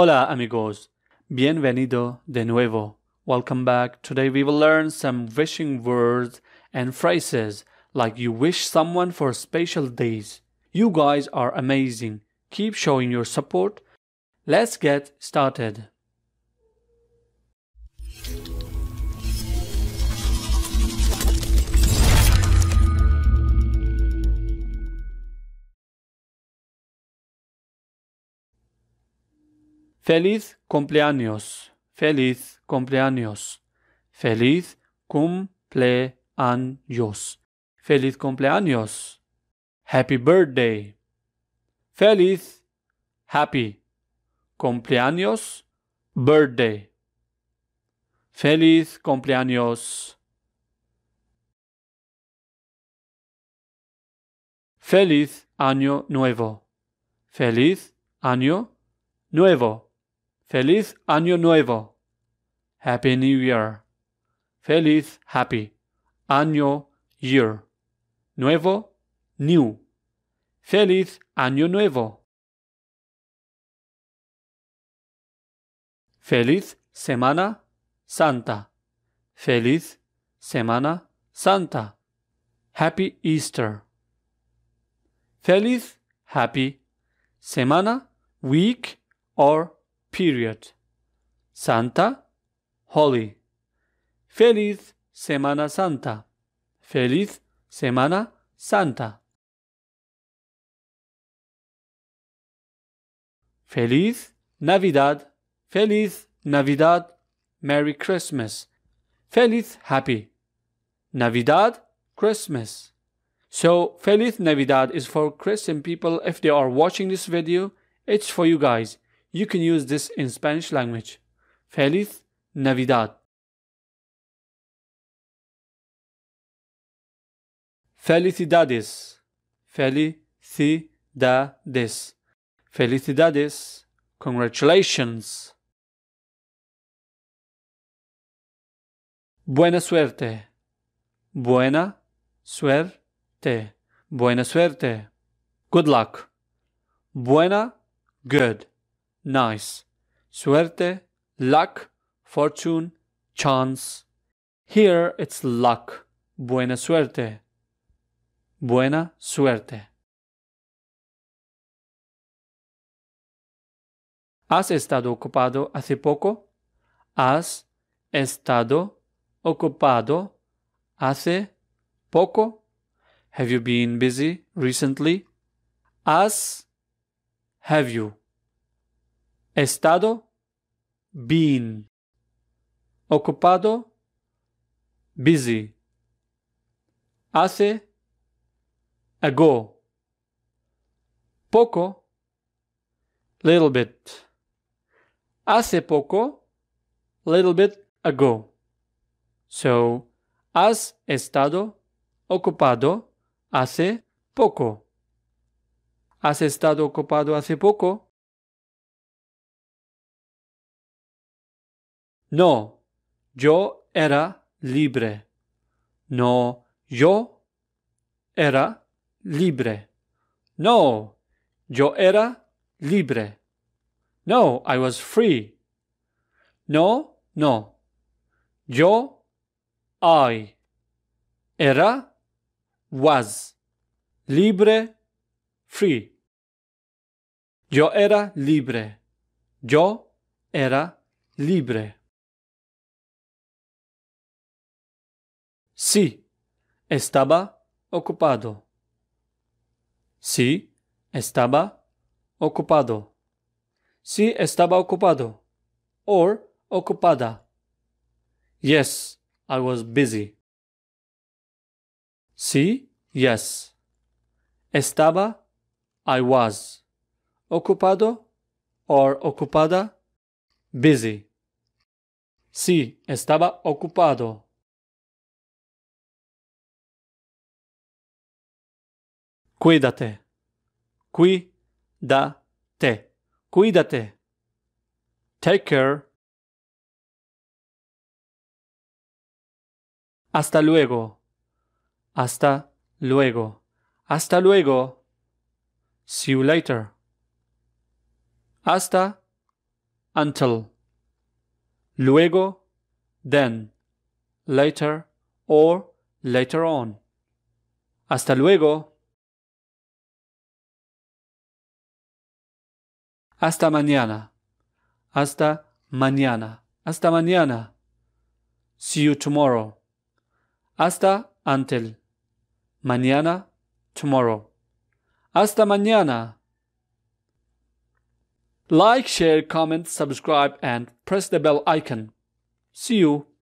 Hola amigos, bienvenido de nuevo. Welcome back. Today we will learn some wishing words and phrases like you wish someone for special days. You guys are amazing. Keep showing your support. Let's get started. Feliz cumpleaños, feliz cumpleaños, feliz cumpleaños, feliz cumpleaños. Happy birthday. Feliz, happy. Cumpleaños, birthday. Feliz cumpleaños. Feliz año nuevo. Feliz año nuevo. Feliz Año Nuevo. Happy New Year. Feliz, happy. Año, year. Nuevo, new. Feliz Año Nuevo. Feliz Semana Santa. Feliz Semana Santa. Happy Easter. Feliz, happy. Semana, week, or period. Santa, holy. Feliz Semana Santa. Feliz Semana Santa. Feliz Navidad. Feliz Navidad. Merry Christmas. Feliz Happy. Navidad, Christmas. So, Feliz Navidad is for Christian people. If they are watching this video, it's for you guys. You can use this in Spanish language. Feliz Navidad. Felicidades. Felicidades. Felicidades. Congratulations. Buena suerte. Buena suerte. Buena suerte. Good luck. Buena, good nice. Suerte, luck, fortune, chance. Here it's luck. Buena suerte. Buena suerte. ¿Has estado ocupado hace poco? ¿Has estado ocupado hace poco? Have you been busy recently? ¿Has? Have you? Estado, BEEN Ocupado, busy. Hace, ago. Poco, little bit. Hace poco, little bit ago. So, has estado ocupado hace poco. Has estado ocupado hace poco. No, yo era libre. No, yo era libre. No, yo era libre. No, I was free. No, no. Yo, I. Era, was. Libre, free. Yo era libre. Yo era libre. Sí, estaba ocupado. Sí, estaba ocupado. Sí, estaba ocupado. Or ocupada. Yes, I was busy. Sí, yes. Estaba, I was. Ocupado, or ocupada, busy. Sí, estaba ocupado. Cuídate. cuí-da-te, Cuídate. Take care. Hasta luego. Hasta luego. Hasta luego. See you later. Hasta until. Luego, then, later or later on. Hasta luego. Hasta mañana. Hasta mañana. Hasta mañana. See you tomorrow. Hasta until. Mañana, tomorrow. Hasta mañana. Like, share, comment, subscribe, and press the bell icon. See you.